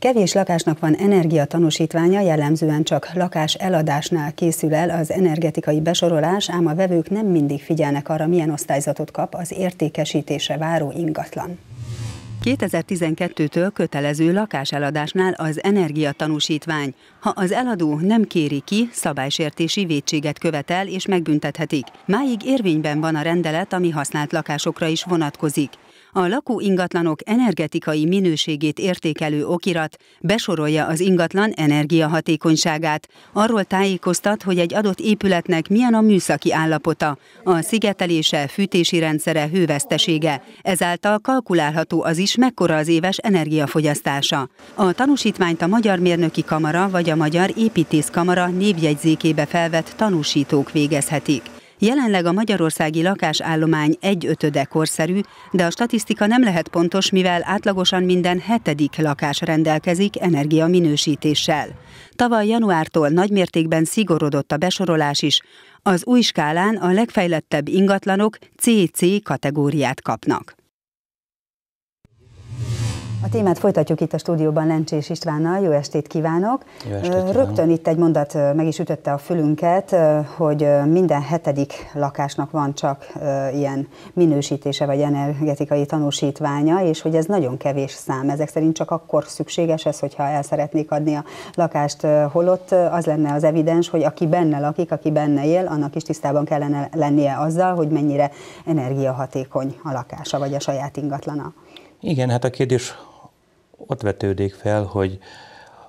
Kevés lakásnak van energia tanúsítványa, jellemzően csak lakás eladásnál készül el az energetikai besorolás, ám a vevők nem mindig figyelnek arra, milyen osztályzatot kap az értékesítése váró ingatlan. 2012-től kötelező lakáseladásnál az energiatanúsítvány. Ha az eladó nem kéri ki, szabálysértési védséget követel és megbüntethetik. Máig érvényben van a rendelet, ami használt lakásokra is vonatkozik a lakó ingatlanok energetikai minőségét értékelő okirat besorolja az ingatlan energiahatékonyságát. Arról tájékoztat, hogy egy adott épületnek milyen a műszaki állapota, a szigetelése, fűtési rendszere, hővesztesége. Ezáltal kalkulálható az is, mekkora az éves energiafogyasztása. A tanúsítványt a Magyar Mérnöki Kamara vagy a Magyar Építész Kamara névjegyzékébe felvett tanúsítók végezhetik. Jelenleg a magyarországi lakásállomány ötöde korszerű, de a statisztika nem lehet pontos, mivel átlagosan minden hetedik lakás rendelkezik energiaminősítéssel. Tavaly januártól nagymértékben szigorodott a besorolás is, az új skálán a legfejlettebb ingatlanok CC kategóriát kapnak. A témát folytatjuk itt a stúdióban Lencsés Istvánnal. Jó estét kívánok! Jó estét kívánok. Rögtön itt egy mondat meg is ütötte a fülünket, hogy minden hetedik lakásnak van csak ilyen minősítése vagy energetikai tanúsítványa, és hogy ez nagyon kevés szám. Ezek szerint csak akkor szükséges ez, hogyha el szeretnék adni a lakást, holott az lenne az evidens, hogy aki benne lakik, aki benne él, annak is tisztában kellene lennie azzal, hogy mennyire energiahatékony a lakása vagy a saját ingatlana. Igen, hát a kérdés ott vetődik fel, hogy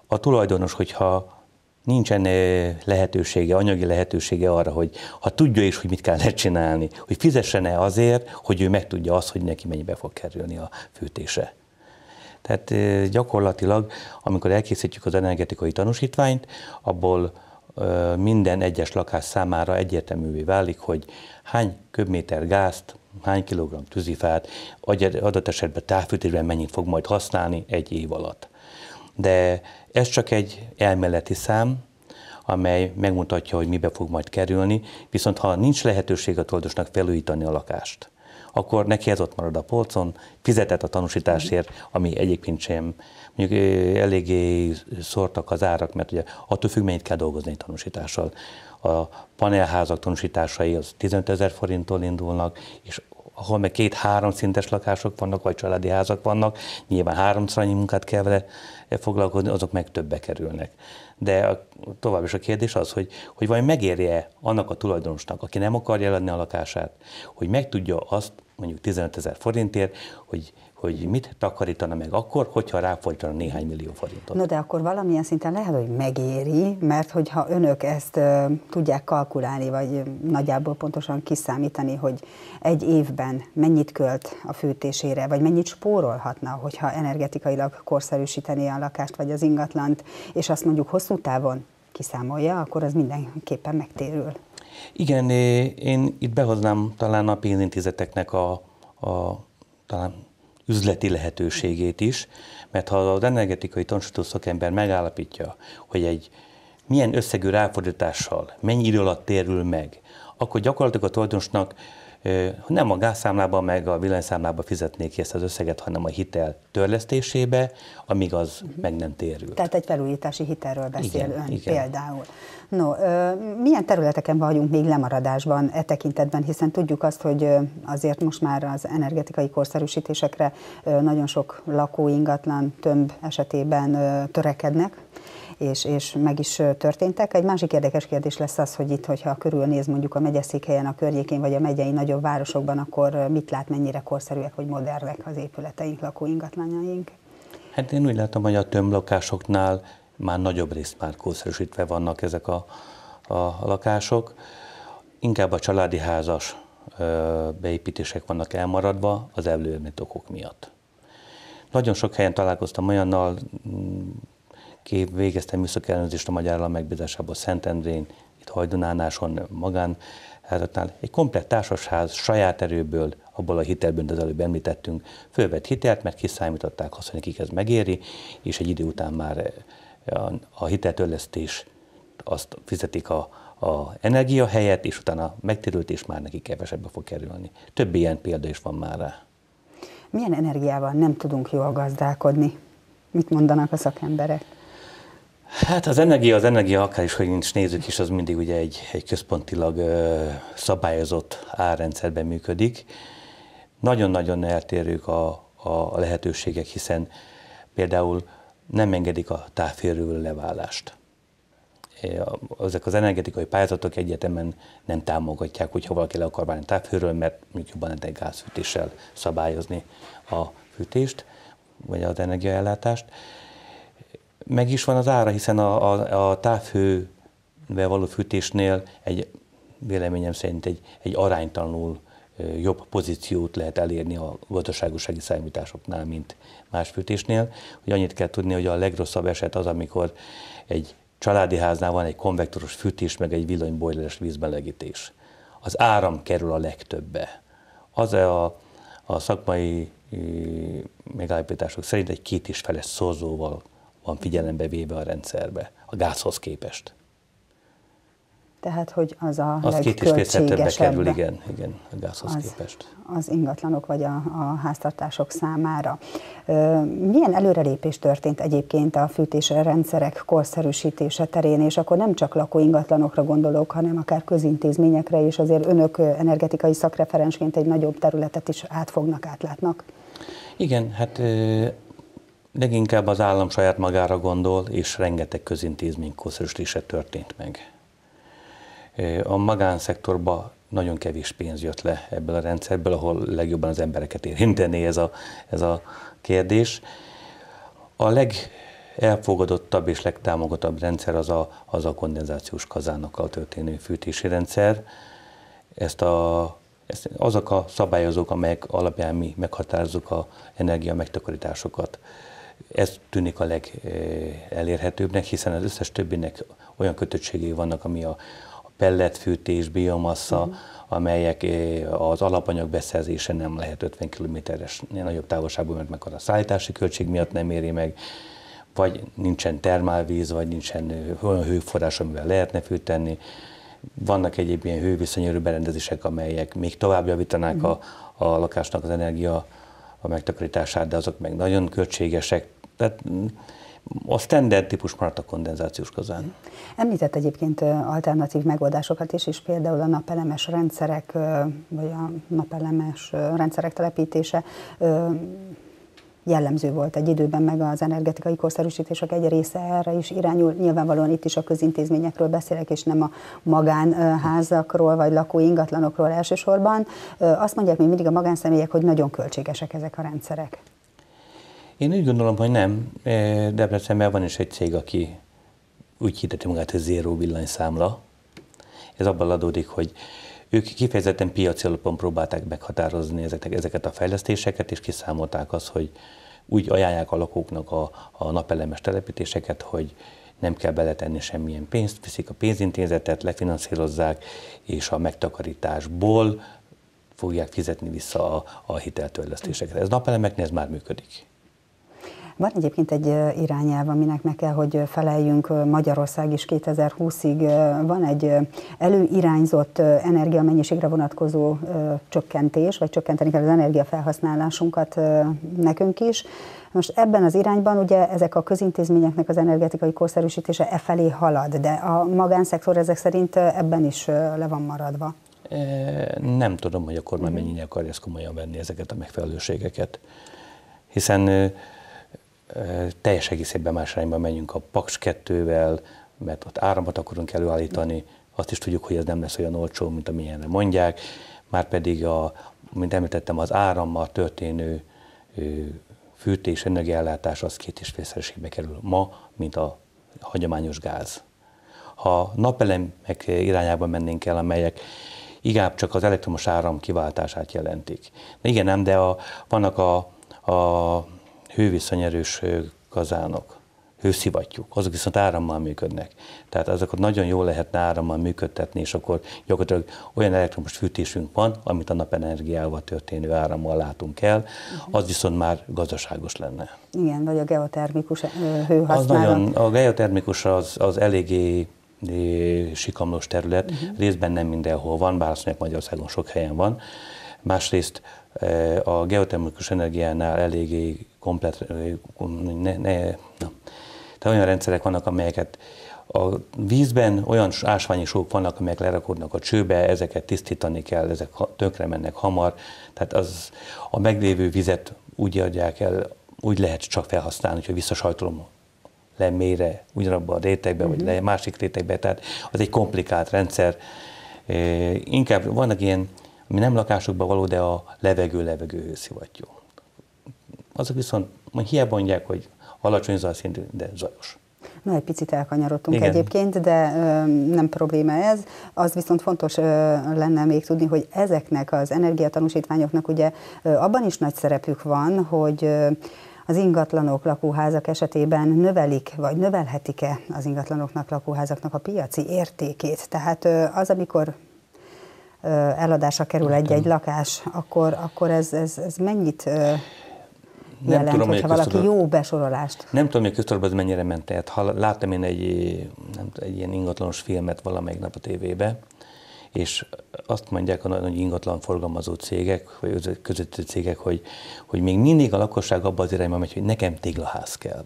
a tulajdonos, hogyha nincsen lehetősége, anyagi lehetősége arra, hogy ha tudja is, hogy mit kell lecsinálni, hogy fizessen-e azért, hogy ő megtudja azt, hogy neki mennyibe fog kerülni a fűtése. Tehát gyakorlatilag, amikor elkészítjük az energetikai tanúsítványt, abból minden egyes lakás számára egyértelművé válik, hogy hány köbméter gázt, hány kilogramm tűzifát, adott esetben távfűtésben mennyit fog majd használni egy év alatt. De ez csak egy elméleti szám, amely megmutatja, hogy mibe fog majd kerülni, viszont ha nincs lehetőség a tulajdonosnak felújítani a lakást, akkor neki ez ott marad a polcon, fizetett a tanúsításért, ami egyébként sem mondjuk eléggé szortak az árak, mert ugye attól függ, mennyit kell dolgozni egy tanúsítással. A panelházak tanúsításai az 15 ezer forinttól indulnak, és ahol meg két-három szintes lakások vannak, vagy családi házak vannak, nyilván háromszor annyi munkát kell vele foglalkozni, azok meg többbe kerülnek. De a, tovább is a kérdés az, hogy, hogy vajon megérje annak a tulajdonosnak, aki nem akarja eladni a lakását, hogy meg tudja azt mondjuk 15 ezer forintért, hogy hogy mit takarítana meg akkor, hogyha ráfordítana néhány millió forintot. No, de akkor valamilyen szinten lehet, hogy megéri, mert hogyha önök ezt ö, tudják kalkulálni, vagy nagyjából pontosan kiszámítani, hogy egy évben mennyit költ a fűtésére, vagy mennyit spórolhatna, hogyha energetikailag korszerűsíteni a lakást vagy az ingatlant, és azt mondjuk hosszú távon kiszámolja, akkor az mindenképpen megtérül. Igen, én itt behoznám talán a pénzintézeteknek a, a talán üzleti lehetőségét is, mert ha az energetikai tanúsító szakember megállapítja, hogy egy milyen összegű ráfordítással, mennyi idő alatt térül meg, akkor gyakorlatilag a tulajdonosnak nem a gázszámlába meg a villanyszámlába fizetnék ki ezt az összeget, hanem a hitel törlesztésébe, amíg az uh-huh. meg nem térül. Tehát egy felújítási hitelről beszél igen, ön igen. például. No, milyen területeken vagyunk még lemaradásban e tekintetben, hiszen tudjuk azt, hogy azért most már az energetikai korszerűsítésekre nagyon sok lakó ingatlan tömb esetében törekednek, és, és meg is történtek. Egy másik érdekes kérdés lesz az, hogy itt, hogyha körülnéz mondjuk a megyeszékhelyen, a környékén, vagy a megyei nagyobb városokban, akkor mit lát, mennyire korszerűek, vagy modernek az épületeink, lakóingatlanjaink? Hát én úgy látom, hogy a tömlakásoknál már nagyobb részt már korszerűsítve vannak ezek a, a lakások. Inkább a családi házas beépítések vannak elmaradva az előrmét okok miatt. Nagyon sok helyen találkoztam olyannal, kép, végeztem műszaki ellenőrzést a magyar állam megbízásából Szentendrén, itt Hajdunánáson magán házatnál. Egy komplett társasház saját erőből, abból a hitelből, amit az előbb említettünk, fölvett hitelt, mert kiszámították azt, hogy nekik ez megéri, és egy idő után már eh, a hiteltörlesztés azt fizetik a, a energia helyett, és utána megtérült, és már neki kevesebbe fog kerülni. Több ilyen példa is van már rá. Milyen energiával nem tudunk jól gazdálkodni? Mit mondanak a szakemberek? Hát az energia, az energia, akár is, hogy nincs nézzük is, az mindig ugye egy, egy központilag ö, szabályozott árrendszerben működik. Nagyon-nagyon eltérők a, a lehetőségek, hiszen például nem engedik a távférőről leválást. Ezek az energetikai pályázatok egyetemen nem támogatják, hogyha valaki le akar válni távfőről, mert mondjuk jobban egy gázfűtéssel szabályozni a fűtést, vagy az energiaellátást meg is van az ára, hiszen a, a, a távhővel való fűtésnél egy, véleményem szerint egy, egy aránytalanul jobb pozíciót lehet elérni a gazdaságosági számításoknál, mint más fűtésnél. Hogy annyit kell tudni, hogy a legrosszabb eset az, amikor egy családi háznál van egy konvektoros fűtés, meg egy villanybojleres vízmelegítés. Az áram kerül a legtöbbe. Az a, a szakmai megállapítások szerint egy két is feles szorzóval van figyelembe véve a rendszerbe, a gázhoz képest. Tehát, hogy az a az két és többe kerül, igen, igen, a gázhoz az, képest. Az ingatlanok vagy a, a háztartások számára. Milyen előrelépés történt egyébként a fűtésre rendszerek korszerűsítése terén, és akkor nem csak ingatlanokra gondolok, hanem akár közintézményekre is, azért önök energetikai szakreferensként egy nagyobb területet is átfognak, átlátnak. Igen, hát Leginkább az állam saját magára gondol, és rengeteg közintézmény koszorosítése történt meg. A magánszektorba nagyon kevés pénz jött le ebből a rendszerből, ahol legjobban az embereket érinteni ez a, ez a kérdés. A legelfogadottabb és legtámogatottabb rendszer az a, az a kondenzációs kazánokkal történő fűtési rendszer. Ezt a ezt azok a szabályozók, amelyek alapján mi meghatározzuk a energia megtakarításokat ez tűnik a legelérhetőbbnek, hiszen az összes többinek olyan kötöttségei vannak, ami a, pelletfűtés, biomassa, uh-huh. amelyek az alapanyag beszerzése nem lehet 50 kilométeres nagyobb távolságban, mert meg a szállítási költség miatt nem éri meg, vagy nincsen termálvíz, vagy nincsen olyan hőforrás, amivel lehetne fűteni. Vannak egyéb ilyen hőviszonyörű berendezések, amelyek még tovább javítanák uh-huh. a, a lakásnak az energia a megtakarítását, de azok meg nagyon költségesek. Tehát mm, a standard típus maradt a kondenzációs kazán. Említett egyébként alternatív megoldásokat is, és például a napelemes rendszerek, vagy a napelemes rendszerek telepítése jellemző volt egy időben, meg az energetikai korszerűsítések egy része erre is irányul. Nyilvánvalóan itt is a közintézményekről beszélek, és nem a magánházakról vagy ingatlanokról elsősorban. Azt mondják még mindig a magánszemélyek, hogy nagyon költségesek ezek a rendszerek. Én úgy gondolom, hogy nem. Debrecenben van is egy cég, aki úgy hirdeti magát, hogy zéró villanyszámla. Ez abban adódik, hogy ők kifejezetten piaci alapon próbálták meghatározni ezeket, ezeket a fejlesztéseket, és kiszámolták azt, hogy úgy ajánlják a lakóknak a, a napelemes telepítéseket, hogy nem kell beletenni semmilyen pénzt, viszik a pénzintézetet, lefinanszírozzák, és a megtakarításból fogják fizetni vissza a, a hiteltörlesztéseket. Ez napelemeknél ez már működik. Van egyébként egy irányelv, aminek meg kell, hogy feleljünk Magyarország is 2020-ig. Van egy előirányzott energiamennyiségre vonatkozó csökkentés, vagy csökkenteni kell az energiafelhasználásunkat nekünk is. Most ebben az irányban ugye ezek a közintézményeknek az energetikai korszerűsítése e felé halad, de a magánszektor ezek szerint ebben is le van maradva. Nem tudom, hogy a kormány mhm. mennyire akarja ezt komolyan venni ezeket a megfelelőségeket, hiszen teljes egészében más irányba menjünk a Paks 2-vel, mert ott áramot akarunk előállítani, azt is tudjuk, hogy ez nem lesz olyan olcsó, mint amilyenre mondják, már pedig, a, mint említettem, az árammal történő fűtés, energiállátás az két és félszeresébe kerül ma, mint a hagyományos gáz. Ha napelemek irányába mennénk el, amelyek igább csak az elektromos áram kiváltását jelentik. Na igen, nem, de a, vannak a, a hőviszonyerős kazánok, hőszivattyúk, azok viszont árammal működnek. Tehát azokat nagyon jól lehetne árammal működtetni, és akkor gyakorlatilag olyan elektromos fűtésünk van, amit a napenergiával történő árammal látunk el, mhm. az viszont már gazdaságos lenne. Igen, vagy a geotermikus hőhasználat. Az nagyon, a geotermikus az, az eléggé sikamlós terület, uh-huh. részben nem mindenhol van, bár azt mondják Magyarországon sok helyen van. Másrészt a geotermikus energiánál eléggé komplet, ne, ne, na. Tehát olyan rendszerek vannak, amelyeket a vízben olyan ásványi sók vannak, amelyek lerakódnak a csőbe, ezeket tisztítani kell, ezek tönkre mennek hamar, tehát az a meglévő vizet úgy adják el, úgy lehet csak felhasználni, hogyha visszasajtolom le mélyre, ugyanabban a rétegbe, uh-huh. vagy mhm. le másik rétegbe, tehát az egy komplikált rendszer. Inkább vannak ilyen ami nem lakásokban való, de a levegő levegőhöz szivattyú. Azok viszont hiába mondják, hogy alacsony zajszintű, de zajos. Na, egy picit elkanyarodtunk Igen. egyébként, de ö, nem probléma ez. Az viszont fontos ö, lenne még tudni, hogy ezeknek az energiatanúsítványoknak ugye ö, abban is nagy szerepük van, hogy ö, az ingatlanok, lakóházak esetében növelik, vagy növelhetik-e az ingatlanoknak, lakóházaknak a piaci értékét? Tehát az, amikor eladásra kerül egy-egy lakás, akkor, akkor ez, ez, ez mennyit nem jelent, tudom, hogyha valaki jó besorolást. Nem tudom, hogy a köztudatban ez mennyire ment. Tehát ha láttam én egy, nem, egy ilyen ingatlanos filmet valamelyik nap a tévébe, és azt mondják a nagy ingatlan forgalmazó cégek, vagy közötti cégek, hogy, hogy még mindig a lakosság abba az irányban megy, hogy nekem téglaház kell.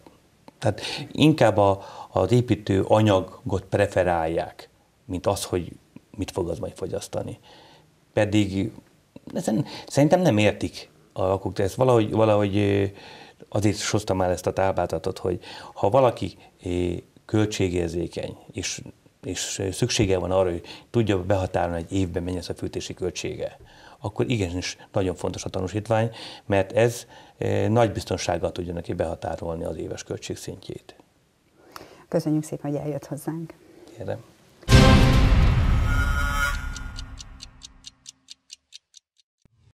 Tehát inkább a, az építő anyagot preferálják, mint az, hogy mit fog az majd fogyasztani. Pedig ezen, szerintem nem értik a lakók, de ezt valahogy, valahogy azért is hoztam el ezt a táblázatot, hogy ha valaki költségérzékeny, és, és szüksége van arra, hogy tudja behatárolni, hogy évben mennyi a fűtési költsége, akkor igenis nagyon fontos a tanúsítvány, mert ez nagy biztonsággal tudja neki behatárolni az éves költség szintjét. Köszönjük szépen, hogy eljött hozzánk. Kérem.